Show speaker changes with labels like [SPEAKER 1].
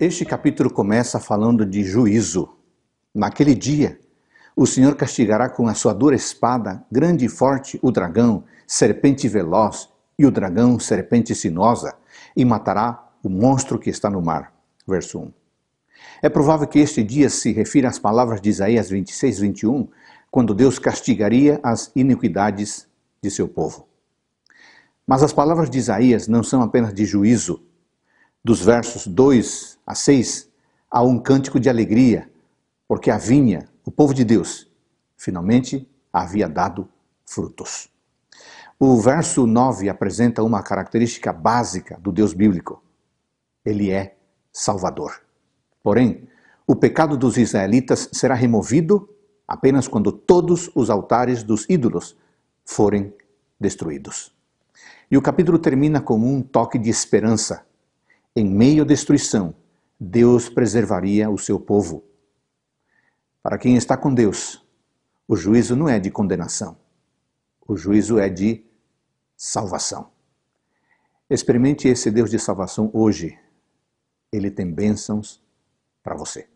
[SPEAKER 1] Este capítulo começa falando de juízo. Naquele dia, o Senhor castigará com a sua dura espada, grande e forte, o dragão, serpente veloz, e o dragão, serpente sinosa, e matará o monstro que está no mar. Verso 1. É provável que este dia se refira às palavras de Isaías 26, 21, quando Deus castigaria as iniquidades de seu povo. Mas as palavras de Isaías não são apenas de juízo, dos versos 2 a 6, há um cântico de alegria, porque a vinha, o povo de Deus, finalmente havia dado frutos. O verso 9 apresenta uma característica básica do Deus bíblico: ele é Salvador. Porém, o pecado dos israelitas será removido apenas quando todos os altares dos ídolos forem destruídos. E o capítulo termina com um toque de esperança em meio à destruição, Deus preservaria o seu povo. Para quem está com Deus, o juízo não é de condenação, o juízo é de salvação. Experimente esse Deus de salvação hoje. Ele tem bênçãos para você.